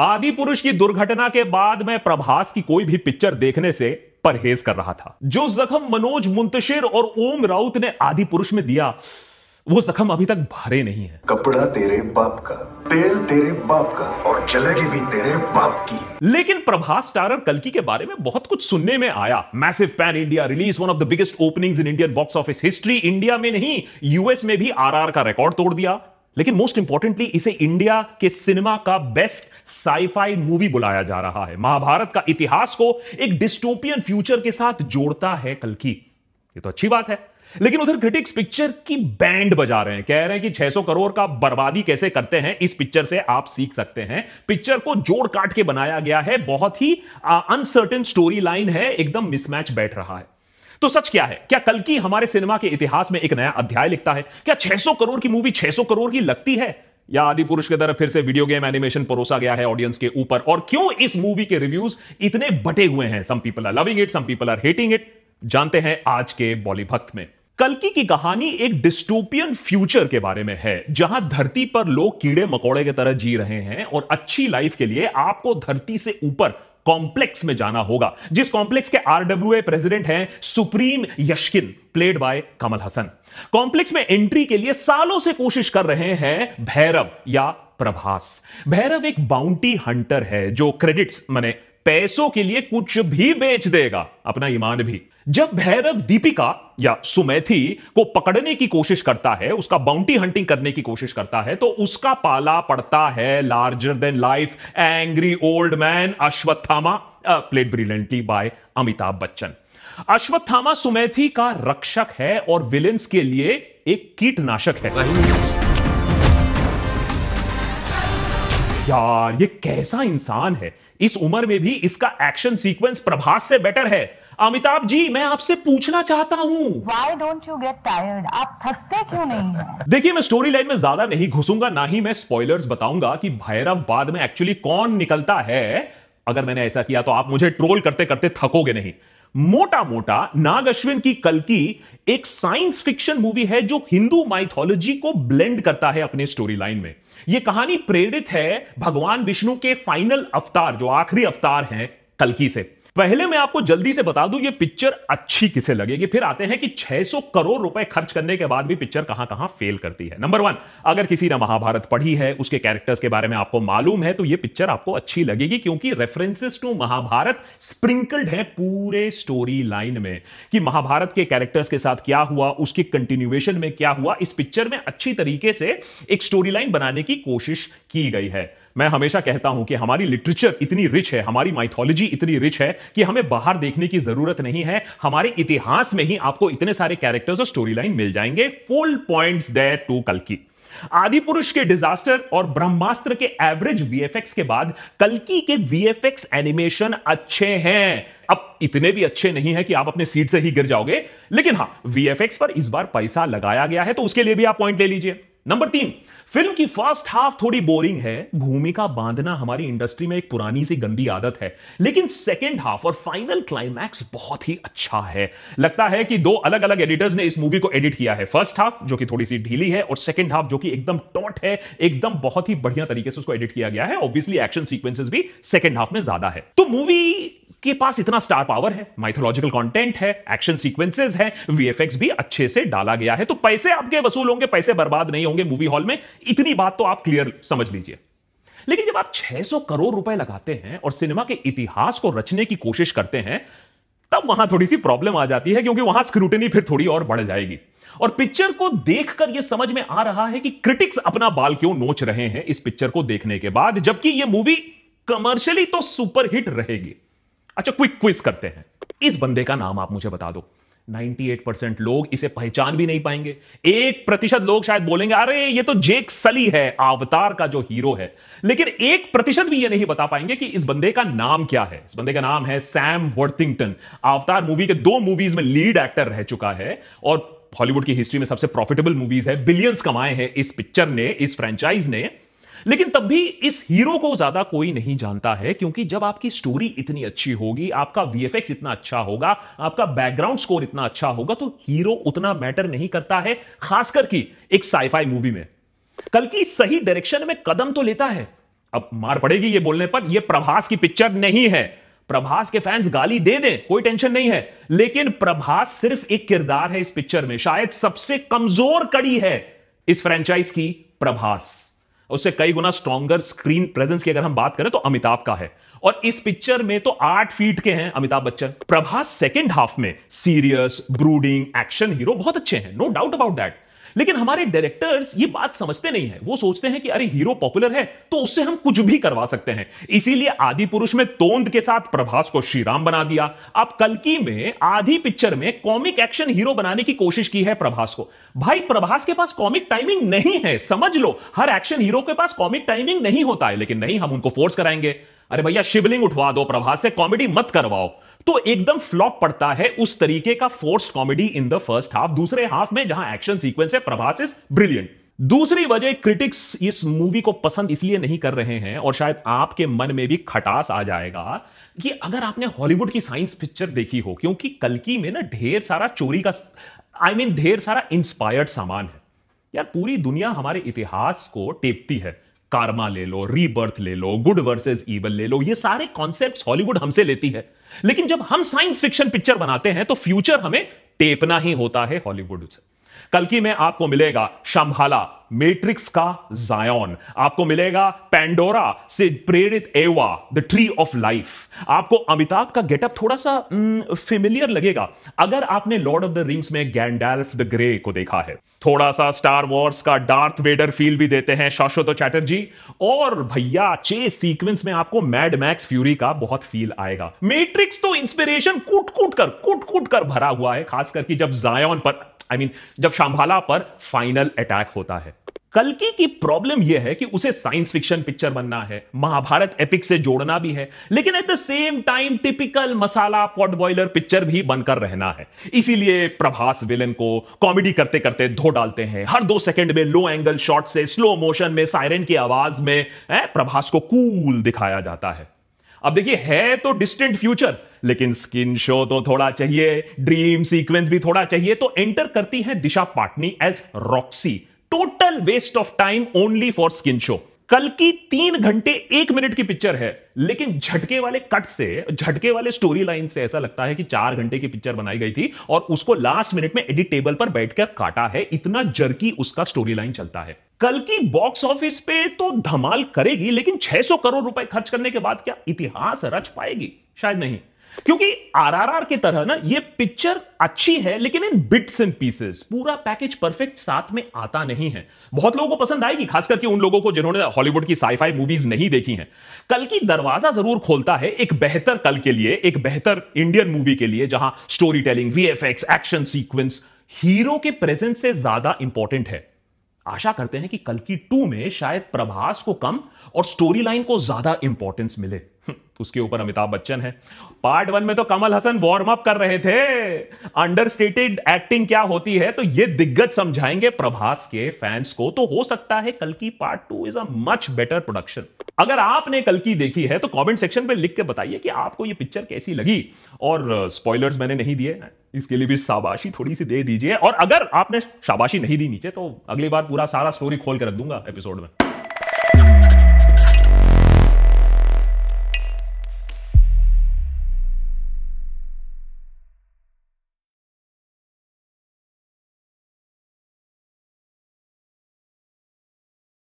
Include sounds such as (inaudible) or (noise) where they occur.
आदि पुरुष की दुर्घटना के बाद मैं प्रभास की कोई भी पिक्चर देखने से परहेज कर रहा था जो जख्म मनोज मुंतशिर और ओम राउत ने आदि पुरुष में दिया वो जख्म अभी तक भरे नहीं है कपड़ा तेरे बाप का तेल तेरे बाप का और चलेगी भी तेरे बाप की लेकिन प्रभास स्टारर कलकी के बारे में बहुत कुछ सुनने में आया massive pan India release one of the biggest openings in Indian box office history India में नहीं यूएस में भी आरआर का रिकॉर्ड तोड़ दिया लेकिन मोस्ट इंपॉर्टेंटली इसे इंडिया के सिनेमा का बेस्ट साईफाई मूवी बुलाया जा रहा है महाभारत का इतिहास को एक डिस्टोपियन फ्यूचर के साथ जोड़ता है कल की ये तो अच्छी बात है लेकिन उधर क्रिटिक्स पिक्चर की बैंड बजा रहे हैं कह रहे हैं कि 600 करोड़ का बर्बादी कैसे करते हैं इस पिक्चर से आप सीख सकते हैं पिक्चर को जोड़ काट के बनाया गया है बहुत ही अनसर्टेन स्टोरी लाइन है एकदम मिसमैच बैठ रहा है तो सच क्या है क्या कल की हमारे सिनेमा के इतिहास में एक नया अध्याय लिखता है क्या 600 करोड़ की मूवी 600 करोड़ की लगती है या आदि पुरुष की तरफ फिर से वीडियो गेम एनिमेशन परोसा गया है ऑडियंस के ऊपर और क्यों इस मूवी के रिव्यूज इतने बटे हुए हैं some people are loving it some people are hating it जानते हैं आज के बॉली भक्त में कलकी की कहानी एक डिस्टोपियन फ्यूचर के बारे में है जहां धरती पर लोग कीड़े मकोड़े की तरह जी रहे हैं और अच्छी लाइफ के लिए आपको धरती से ऊपर कॉम्प्लेक्स में जाना होगा जिस कॉम्प्लेक्स के आरडब्ल्यूए प्रेसिडेंट हैं सुप्रीम यशकिन played by Kamal Haasan complex में एंट्री के लिए सालों से कोशिश कर रहे हैं भैरव या प्रभास भैरव एक बाउंटी हंटर है जो क्रेडिट्स मैंने पैसों के लिए कुछ भी बेच देगा अपना ईमान भी जब भैरव दीपिका या सुमेथी को पकड़ने की कोशिश करता है उसका बाउंटी हंटिंग करने की कोशिश करता है तो उसका पाला पड़ता है larger than life angry old man Ashwatthama played brilliantly by Amitabh Bachchan Ashwatthama Sumathi का रक्षक है और विलेंस के लिए एक कीटनाशक है यार ये कैसा इंसान है इस उम्र में भी इसका एक्शन सीक्वेंस प्रभास से बेटर है अमिताभ जी मैं आपसे पूछना चाहता हूँ why don't you get tired आप थकते क्यों नहीं (laughs) देखिए मैं स्टोरी लाइन में ज्यादा नहीं घुसूंगा ना ही मैं स्पॉयलर्स बताऊंगा कि भैरव बाद में एक्चुअली कौन निकलता है अगर मैंने ऐसा किया तो आप मुझे ट्रोल करते करते थकोगे नहीं मोटा मोटा नाग अश्विन की कलकी एक साइंस फिक्शन मूवी है जो हिंदू माइथोलॉजी को ब्लेंड करता है अपने स्टोरी लाइन में यह कहानी प्रेरित है भगवान विष्णु के फाइनल अवतार जो आखिरी अवतार है कलकी से पहले मैं आपको जल्दी से बता दूं ये पिक्चर अच्छी किसे लगेगी फिर आते हैं कि 600 करोड़ रुपए खर्च करने के बाद भी पिक्चर कहां कहां फेल करती है नंबर वन अगर किसी ने महाभारत पढ़ी है उसके कैरेक्टर्स के बारे में आपको मालूम है तो ये पिक्चर आपको अच्छी लगेगी क्योंकि रेफरेंसेस टू महाभारत स्प्रिंकल्ड है पूरे स्टोरी लाइन में कि महाभारत के कैरेक्टर्स के साथ क्या हुआ उसकी कंटिन्यूएशन में क्या हुआ इस पिक्चर में अच्छी तरीके से एक स्टोरी लाइन बनाने की कोशिश की गई है मैं हमेशा कहता हूं कि हमारी लिटरेचर इतनी रिच है हमारी माइथोलॉजी इतनी रिच है कि हमें बाहर देखने की जरूरत नहीं है हमारे इतिहास में ही आपको इतने सारे कैरेक्टर्स और स्टोरी लाइन मिल जाएंगे फुल पॉइंट्स देयर टू कल्कि आदि पुरुष के डिजास्टर और ब्रह्मास्त्र के एवरेज वीएफएक्स के बाद कल्कि के वीएफएक्स एनिमेशन अच्छे हैं अब इतने भी अच्छे नहीं है कि आप अपने सीट से ही गिर जाओगे लेकिन हां वीएफएक्स पर इस बार पैसा लगाया गया है तो उसके लिए भी आप पॉइंट ले लीजिए नंबर तीन फिल्म की फर्स्ट हाफ थोड़ी बोरिंग है भूमिका बांधना हमारी इंडस्ट्री में एक पुरानी सी गंदी आदत है लेकिन सेकेंड हाफ और फाइनल क्लाइमैक्स बहुत ही अच्छा है लगता है कि दो अलग अलग एडिटर्स ने इस मूवी को एडिट किया है फर्स्ट हाफ जो कि थोड़ी सी ढीली है और सेकेंड हाफ जो कि एकदम टॉट है एकदम बहुत ही बढ़िया तरीके से उसको एडिट किया गया है ऑब्वियसली एक्शन सीक्वेंसेस भी सेकेंड हाफ में ज्यादा है तो मूवी के पास इतना स्टार पावर है माइथोलॉजिकल कंटेंट है एक्शन सीक्वेंसेस है वीएफएक्स भी अच्छे से डाला गया है तो पैसे आपके वसूल होंगे पैसे बर्बाद नहीं होंगे मूवी हॉल में इतनी बात तो आप क्लियर समझ लीजिए लेकिन जब आप 600 करोड़ रुपए लगाते हैं और सिनेमा के इतिहास को रचने की कोशिश करते हैं तब वहां थोड़ी सी प्रॉब्लम आ जाती है क्योंकि वहां स्क्रूटनी फिर थोड़ी और बढ़ जाएगी और पिक्चर को देखकर यह समझ में आ रहा है कि क्रिटिक्स अपना बाल क्यों नोच रहे हैं इस पिक्चर को देखने के बाद जबकि यह मूवी कमर्शियली तो सुपरहिट रहेगी अच्छा क्विक क्विज करते हैं इस बंदे का नाम आप मुझे बता दो 98% लोग इसे पहचान भी नहीं पाएंगे एक प्रतिशत लोग शायद बोलेंगे अरे ये तो जेक सली है अवतार का जो हीरो है लेकिन एक प्रतिशत भी ये नहीं बता पाएंगे कि इस बंदे का नाम क्या है इस बंदे का नाम है सैम वर्थिंगटन अवतार मूवी के दो मूवीज में लीड एक्टर रह चुका है और हॉलीवुड की हिस्ट्री में सबसे प्रॉफिटेबल मूवीज है बिलियंस कमाए हैं इस पिक्चर ने इस फ्रेंचाइज ने लेकिन तब भी इस हीरो को ज्यादा कोई नहीं जानता है क्योंकि जब आपकी स्टोरी इतनी अच्छी होगी आपका वीएफएक्स इतना अच्छा होगा आपका बैकग्राउंड स्कोर इतना अच्छा होगा तो हीरो उतना मैटर नहीं करता है खासकर की एक साइफाई मूवी में कल की सही डायरेक्शन में कदम तो लेता है अब मार पड़ेगी ये बोलने पर ये प्रभास की पिक्चर नहीं है प्रभास के फैंस गाली दे दें कोई टेंशन नहीं है लेकिन प्रभास सिर्फ एक किरदार है इस पिक्चर में शायद सबसे कमजोर कड़ी है इस फ्रेंचाइज की प्रभास उससे कई गुना स्ट्रॉगर स्क्रीन प्रेजेंस की अगर हम बात करें तो अमिताभ का है और इस पिक्चर में तो आठ फीट के हैं अमिताभ बच्चन प्रभास सेकेंड हाफ में सीरियस ब्रूडिंग एक्शन हीरो बहुत अच्छे हैं नो डाउट अबाउट दैट लेकिन हमारे डायरेक्टर्स ये बात समझते नहीं है वो सोचते हैं कि अरे हीरो पॉपुलर है तो उससे हम कुछ भी करवा सकते हैं इसीलिए आदि पुरुष में तोंद के साथ प्रभास को श्रीराम बना दिया अब कलकी में आधी पिक्चर में कॉमिक एक्शन हीरो बनाने की कोशिश की है प्रभास को भाई प्रभास के पास कॉमिक टाइमिंग नहीं है समझ लो हर एक्शन हीरो के पास कॉमिक टाइमिंग नहीं होता है लेकिन नहीं हम उनको फोर्स कराएंगे अरे भैया शिवलिंग उठवा दो प्रभास से कॉमेडी मत करवाओ तो एकदम फ्लॉप पड़ता है उस तरीके का force comedy in the first half दूसरे हाफ में जहां एक्शन सीक्वेंस है प्रभास इज ब्रिलियंट दूसरी वजह क्रिटिक्स इस मूवी को पसंद इसलिए नहीं कर रहे हैं और शायद आपके मन में भी खटास आ जाएगा कि अगर आपने हॉलीवुड की साइंस पिक्चर देखी हो क्योंकि कलकी में ना ढेर सारा चोरी का आई मीन ढेर सारा इंस्पायर्ड सामान है यार पूरी दुनिया हमारे इतिहास को टेपती है कारमा ले लो रीबर्थ ले लो गुड वर्सेस इवल ले लो ये सारे कॉन्सेप्ट हॉलीवुड हमसे लेती है लेकिन जब हम साइंस फिक्शन पिक्चर बनाते हैं तो फ्यूचर हमें टेपना ही होता है हॉलीवुड से कल की में आपको मिलेगा शंभाला मैट्रिक्स का जायन आपको मिलेगा पैंडोरा से प्रेरित एवा द ट्री ऑफ लाइफ आपको अमिताभ का गेटअप थोड़ा सा फेमिलियर लगेगा अगर आपने लॉर्ड ऑफ द रिंग्स में गैंडाल्फ द ग्रे को देखा है थोड़ा सा स्टार वॉर्स का डार्थ वेडर फील भी देते हैं शाश्वत चैटर्जी और भैया चेस सीक्वेंस में आपको मैड मैक्स फ्यूरी का बहुत फील आएगा मैट्रिक्स तो इंस्पिरेशन कूट कूट कर कूट कूट कर भरा हुआ है खास करके जब जायन पर आई I मीन mean, जब शांभाला पर फाइनल अटैक होता है कलकी की प्रॉब्लम यह है कि उसे साइंस फिक्शन पिक्चर बनना है महाभारत एपिक से जोड़ना भी है लेकिन at the same time typical masala potboiler picture भी बनकर रहना है इसीलिए प्रभास विलन को कॉमेडी करते करते धो डालते हैं हर दो सेकंड में लो एंगल शॉट से स्लो मोशन में सायरन की आवाज में ए, प्रभास को कूल दिखाया जाता है अब देखिए है तो डिस्टेंट फ्यूचर लेकिन स्किन शो तो थोड़ा चाहिए ड्रीम सीक्वेंस भी थोड़ा चाहिए तो एंटर करती है Disha Patani as Roxy total waste of time only for skin show कल की तीन घंटे एक मिनट की पिक्चर है लेकिन झटके वाले कट से झटके वाले स्टोरी लाइन से ऐसा लगता है कि चार घंटे की पिक्चर बनाई गई थी और उसको लास्ट मिनट में एडिट टेबल पर बैठकर काटा है इतना जर्की उसका स्टोरी लाइन चलता है कल की बॉक्स ऑफिस पे तो धमाल करेगी लेकिन 600 करोड़ रुपए खर्च करने के बाद क्या इतिहास रच पाएगी शायद नहीं क्योंकि आरआरआर की तरह ना ये पिक्चर अच्छी है लेकिन इन बिट्स एंड पीसेस पूरा पैकेज परफेक्ट साथ में आता नहीं है बहुत लोगों को पसंद आएगी खास करके उन लोगों को जिन्होंने हॉलीवुड की साईफाई मूवीज नहीं देखी हैं कल की दरवाजा जरूर खोलता है एक बेहतर कल के लिए एक बेहतर इंडियन मूवी के लिए जहां story telling VFX action sequence hero के प्रेजेंस से ज्यादा इंपॉर्टेंट है आशा करते हैं कि कल की टू में शायद प्रभास को कम और स्टोरी लाइन को ज्यादा इंपॉर्टेंस मिले (laughs) उसके ऊपर अमिताभ बच्चन है पार्ट वन में तो कमल हसन वार्म अप कर रहे थे अंडरस्टेटेड एक्टिंग क्या होती है तो ये दिग्गज समझाएंगे प्रभास के फैंस को तो हो सकता है कल की part two is a much better production अगर आपने कल की देखी है तो कमेंट सेक्शन में लिख के बताइए कि आपको ये पिक्चर कैसी लगी और स्पॉयलर्स मैंने नहीं दिए इसके लिए भी शाबाशी थोड़ी सी दे दीजिए और अगर आपने शाबाशी नहीं दी नीचे तो अगली बार पूरा सारा स्टोरी खोल के रख दूंगा एपिसोड में